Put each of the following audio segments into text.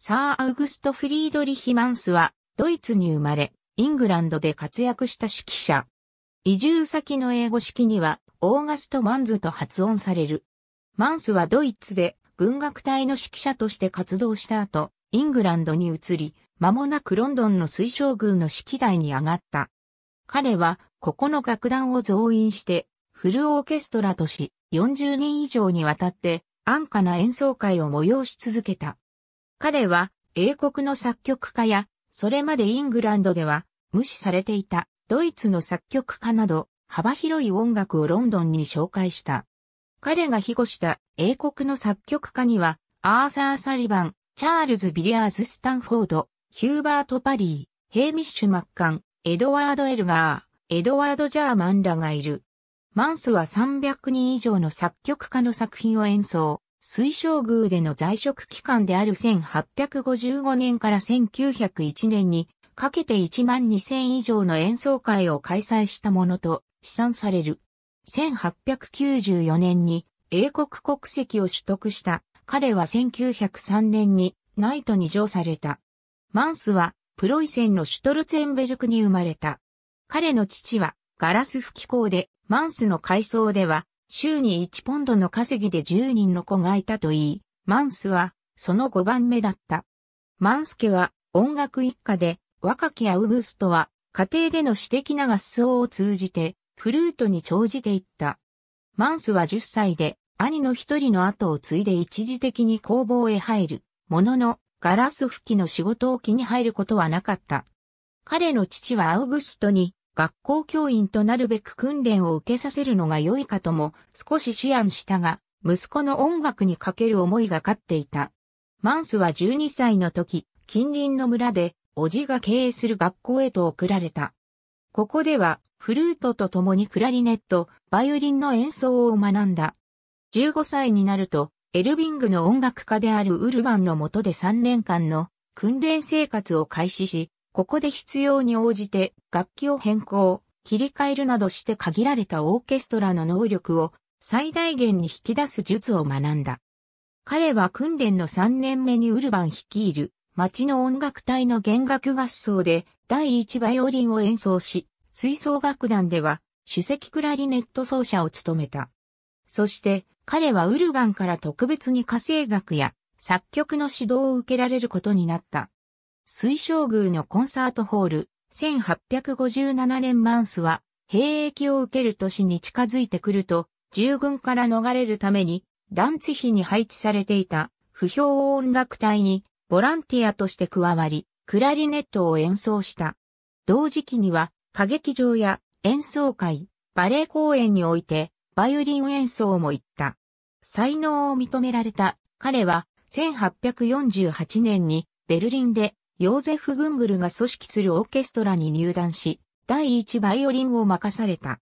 サー・アウグスト・フリードリヒ・マンスは、ドイツに生まれ、イングランドで活躍した指揮者。移住先の英語式には、オーガスト・マンズと発音される。マンスはドイツで、軍楽隊の指揮者として活動した後、イングランドに移り、間もなくロンドンの水晶宮の指揮台に上がった。彼は、ここの楽団を増員して、フルオーケストラとし、40年以上にわたって、安価な演奏会を催し続けた。彼は英国の作曲家や、それまでイングランドでは無視されていたドイツの作曲家など幅広い音楽をロンドンに紹介した。彼が庇護した英国の作曲家には、アーサー・サリバン、チャールズ・ビリアーズ・スタンフォード、ヒューバート・パリー、ヘイミッシュ・マッカン、エドワード・エルガー、エドワード・ジャーマンらがいる。マンスは300人以上の作曲家の作品を演奏、水晶宮での在職期間である1855年から1901年にかけて1万2000以上の演奏会を開催したものと試算される。1894年に英国国籍を取得した彼は1903年にナイトに上された。マンスはプロイセンのシュトルツェンベルクに生まれた。彼の父はガラス吹き工でマンスの階層では週に1ポンドの稼ぎで10人の子がいたといい、マンスはその5番目だった。マンス家は音楽一家で、若きアウグストは家庭での私的な合奏を通じてフルートに長じていった。マンスは10歳で兄の一人の後を継いで一時的に工房へ入る、もののガラス吹きの仕事を気に入ることはなかった。彼の父はアウグストに学校教員となるべく訓練を受けさせるのが良いかとも少し思案したが、息子の音楽にかける思いが勝っていた。マンスは12歳の時、近隣の村で、おじが経営する学校へと送られた。ここでは、フルートと共にクラリネット、バイオリンの演奏を学んだ。15歳になると、エルビングの音楽家であるウルバンの下で3年間の訓練生活を開始し、ここで必要に応じて楽器を変更、切り替えるなどして限られたオーケストラの能力を最大限に引き出す術を学んだ。彼は訓練の3年目にウルバン率いる町の音楽隊の弦楽合奏で第1バイオリンを演奏し、吹奏楽団では首席クラリネット奏者を務めた。そして彼はウルバンから特別に家政学や作曲の指導を受けられることになった。水晶宮のコンサートホール、1857年マンスは、兵役を受ける年に近づいてくると、従軍から逃れるために、団地費に配置されていた、不評音楽隊に、ボランティアとして加わり、クラリネットを演奏した。同時期には、歌劇場や演奏会、バレエ公演において、バイオリン演奏も行った。才能を認められた、彼は、1848年に、ベルリンで、ヨーゼフ・グングルが組織するオーケストラに入団し、第一バイオリンを任された。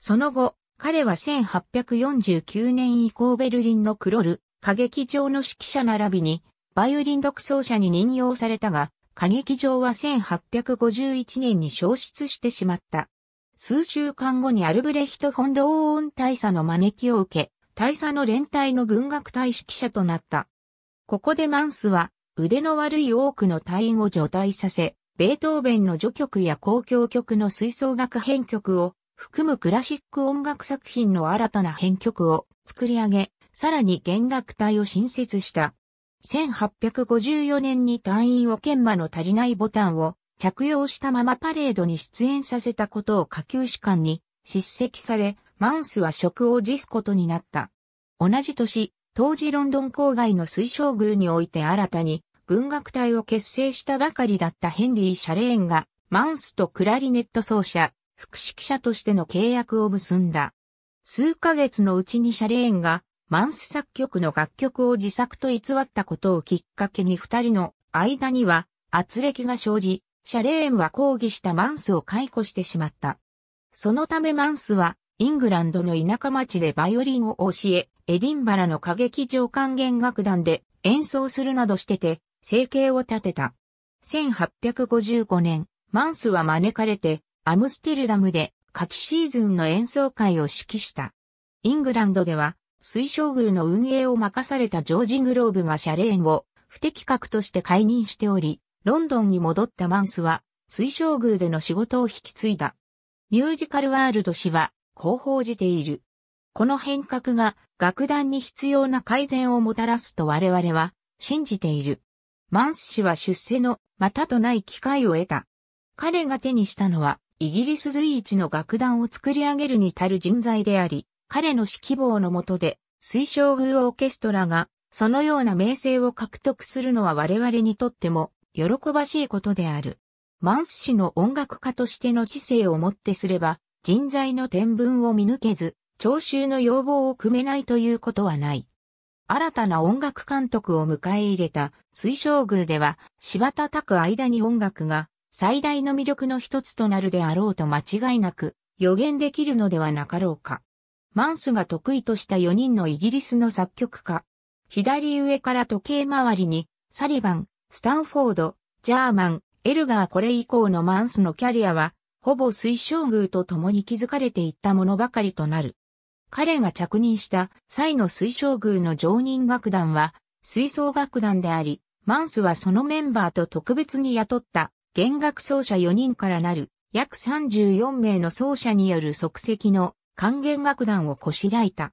その後、彼は1849年以降ベルリンのクロル、歌劇場の指揮者並びに、バイオリン独奏者に任用されたが、歌劇場は1851年に消失してしまった。数週間後にアルブレヒト・フォン・ローオン大佐の招きを受け、大佐の連隊の軍楽隊指揮者となった。ここでマンスは、腕の悪い多くの隊員を除隊させ、ベートーベンの序曲や公共曲の吹奏楽編曲を含むクラシック音楽作品の新たな編曲を作り上げ、さらに弦楽隊を新設した。1854年に隊員を研磨の足りないボタンを着用したままパレードに出演させたことを下級士官に叱責され、マンスは職を辞すことになった。同じ年、当時ロンドン郊外の水晶宮において新たに軍楽隊を結成したばかりだったヘンリー・シャレーンがマンスとクラリネット奏者、副指揮者としての契約を結んだ。数ヶ月のうちにシャレーンがマンス作曲の楽曲を自作と偽ったことをきっかけに二人の間には圧力が生じ、シャレーンは抗議したマンスを解雇してしまった。そのためマンスはイングランドの田舎町でバイオリンを教え、エディンバラの歌劇場管弦楽団で演奏するなどしてて、生計を立てた。1855年、マンスは招かれて、アムステルダムで夏季シーズンの演奏会を指揮した。イングランドでは、水晶宮の運営を任されたジョージ・グローブが謝礼を不適格として解任しており、ロンドンに戻ったマンスは、水晶宮での仕事を引き継いだ。ミュージカルワールド氏は、こう報じている。この変革が楽団に必要な改善をもたらすと我々は信じている。マンス氏は出世のまたとない機会を得た。彼が手にしたのはイギリス随一の楽団を作り上げるに足る人材であり、彼の指揮棒の下で推奨偶オーケストラがそのような名声を獲得するのは我々にとっても喜ばしいことである。マンス氏の音楽家としての知性をもってすれば、人材の天文を見抜けず、聴衆の要望を組めないということはない。新たな音楽監督を迎え入れた水晶宮では、柴田拓間に音楽が最大の魅力の一つとなるであろうと間違いなく予言できるのではなかろうか。マンスが得意とした4人のイギリスの作曲家。左上から時計回りに、サリバン、スタンフォード、ジャーマン、エルガーこれ以降のマンスのキャリアはほぼ水晶宮と共に築かれていったものばかりとなる。彼が着任した際の水晶宮の常任楽団は、水槽楽団であり、マンスはそのメンバーと特別に雇った弦楽奏者4人からなる約34名の奏者による即席の管弦楽団をこしらえた。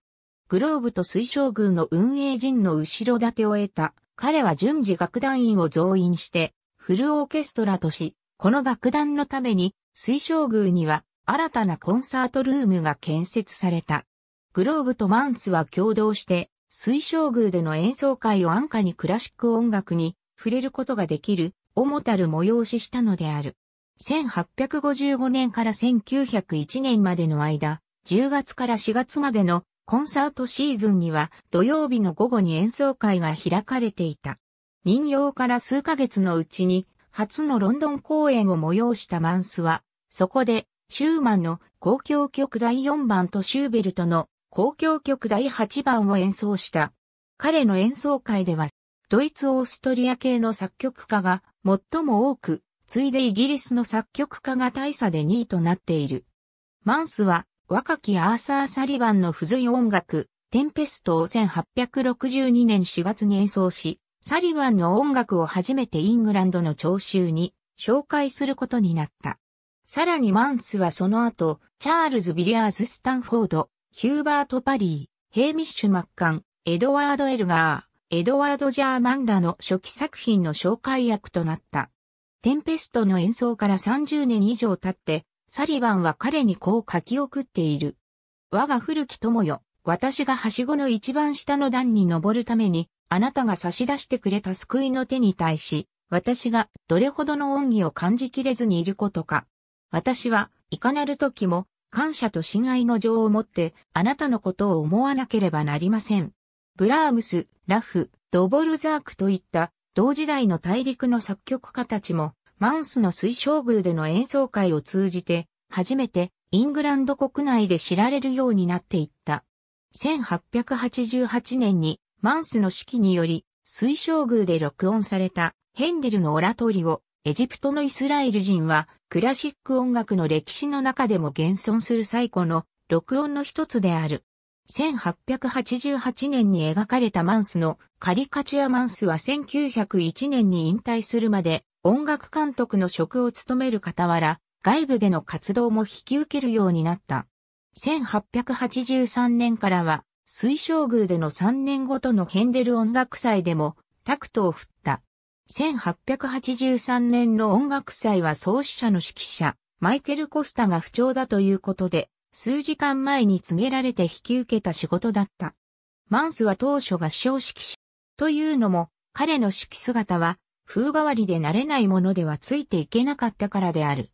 グローブと水晶宮の運営陣の後ろ盾を得た彼は順次楽団員を増員してフルオーケストラとし、この楽団のために水晶宮には新たなコンサートルームが建設された。グローブとマンツは共同して水晶宮での演奏会を安価にクラシック音楽に触れることができる主たる催ししたのである。1855年から1901年までの間、10月から4月までのコンサートシーズンには土曜日の午後に演奏会が開かれていた。人形から数ヶ月のうちに初のロンドン公演を催したマンスは、そこで、シューマンの交響曲第4番とシューベルトの交響曲第8番を演奏した。彼の演奏会では、ドイツ・オーストリア系の作曲家が最も多く、ついでイギリスの作曲家が大差で2位となっている。マンスは若きアーサー・サリバンの付随音楽、テンペストを1862年4月に演奏し、サリバンの音楽を初めてイングランドの聴衆に紹介することになった。さらにマンスはその後、チャールズ・ビリアーズ・スタンフォード、ヒューバート・パリー、ヘイミッシュ・マッカン、エドワード・エルガー、エドワード・ジャーマンらの初期作品の紹介役となった。テンペストの演奏から30年以上経って、サリバンは彼にこう書き送っている。我が古き友よ、私がはしごの一番下の段に登るために、あなたが差し出してくれた救いの手に対し、私がどれほどの恩義を感じきれずにいることか。私はいかなる時も感謝と死骸の情を持ってあなたのことを思わなければなりません。ブラームス、ラフ、ドボルザークといった同時代の大陸の作曲家たちもマンスの水晶宮での演奏会を通じて初めてイングランド国内で知られるようになっていった。1888年にマンスの指揮により、水晶宮で録音されたヘンデルのオラトリを、エジプトのイスラエル人は、クラシック音楽の歴史の中でも現存する最古の録音の一つである。1888年に描かれたマンスのカリカチュアマンスは1901年に引退するまで音楽監督の職を務める傍ら外部での活動も引き受けるようになった。1883年からは水晶宮での3年ごとのヘンデル音楽祭でもタクトを振った。1883年の音楽祭は創始者の指揮者、マイケル・コスタが不調だということで、数時間前に告げられて引き受けた仕事だった。マンスは当初が唱指揮者。というのも、彼の指揮姿は、風変わりで慣れないものではついていけなかったからである。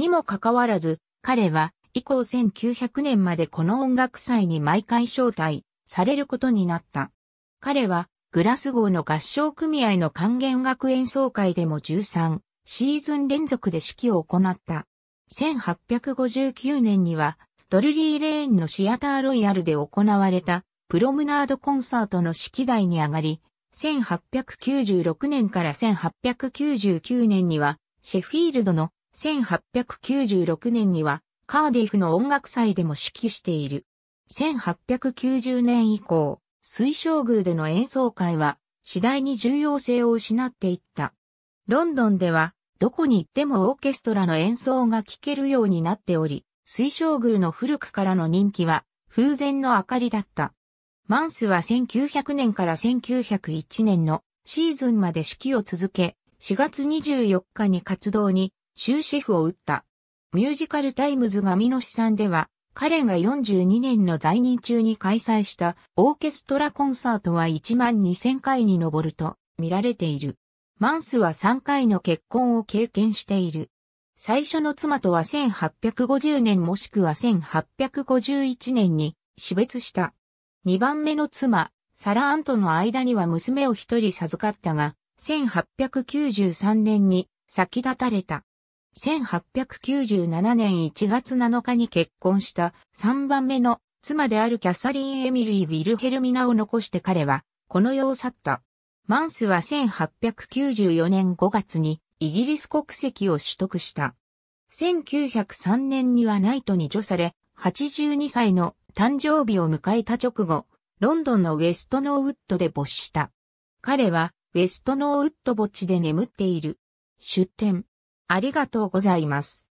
にもかかわらず、彼は以降1900年までこの音楽祭に毎回招待されることになった。彼はグラスゴーの合唱組合の管弦楽演奏会でも13シーズン連続で指揮を行った。1859年にはドルリーレーンのシアターロイヤルで行われたプロムナードコンサートの指揮台に上がり、1896年から1899年にはシェフィールドの1896年にはカーディフの音楽祭でも指揮している。1890年以降、水晶宮での演奏会は次第に重要性を失っていった。ロンドンではどこに行ってもオーケストラの演奏が聴けるようになっており、水晶宮の古くからの人気は風前の明かりだった。マンスは1900年から1901年のシーズンまで指揮を続け、4月24日に活動に終止符を打った。ミュージカルタイムズがみのしさんでは、彼が42年の在任中に開催したオーケストラコンサートは1万2000回に上ると見られている。マンスは3回の結婚を経験している。最初の妻とは1850年もしくは1851年に死別した。2番目の妻、サラ・アンとの間には娘を一人授かったが、1893年に先立たれた。1897年1月7日に結婚した3番目の妻であるキャサリン・エミリー・ウィルヘルミナを残して彼はこの世を去った。マンスは1894年5月にイギリス国籍を取得した。1903年にはナイトに除され、82歳の誕生日を迎えた直後、ロンドンのウェストノーウッドで没した。彼はウェストノーウッド墓地で眠っている。出典。ありがとうございます。